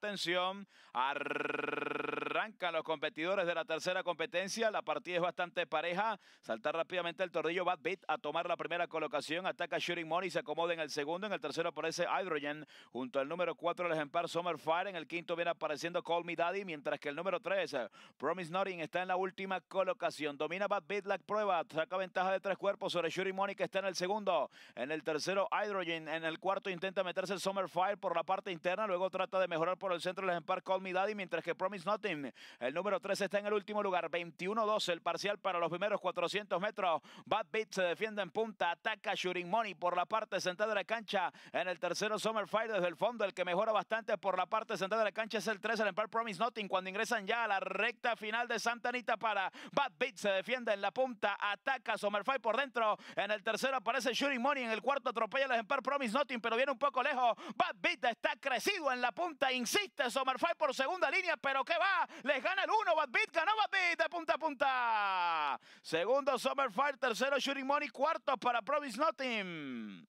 Atención. arrrr a los competidores de la tercera competencia. La partida es bastante pareja. Saltar rápidamente el tornillo Bad Beat a tomar la primera colocación. Ataca Shooting Money, se acomoda en el segundo. En el tercero aparece Hydrogen. Junto al número 4 el ejemplar Summer Fire. En el quinto viene apareciendo Call Me Daddy. Mientras que el número 3, eh, Promise Nothing, está en la última colocación. Domina Bad Beat la prueba. Saca ventaja de tres cuerpos sobre Shooting Money que está en el segundo. En el tercero Hydrogen. En el cuarto intenta meterse el Summer Fire por la parte interna. Luego trata de mejorar por el centro el ejemplar Call Me Daddy. Mientras que Promise Nothing el número 3 está en el último lugar. 21-12 el parcial para los primeros 400 metros. Bad Beat se defiende en punta. Ataca shuring Money por la parte central de la cancha. En el tercero, Summer desde el fondo. El que mejora bastante por la parte central de la cancha es el 3, el Empire Promise Nothing. Cuando ingresan ya a la recta final de Santa Anita para Bad Beat se defiende en la punta. Ataca Summer por dentro. En el tercero aparece shuring Money. En el cuarto atropella el Empire Promise Nothing, pero viene un poco lejos. Bad Beat está crecido en la punta. Insiste Summerfire por segunda línea, pero qué va. Les gana el uno, Bad Beat. Ganó Bad de punta a punta. Segundo Summerfire. Tercero Shooting Money. Cuarto para Provis Nothing.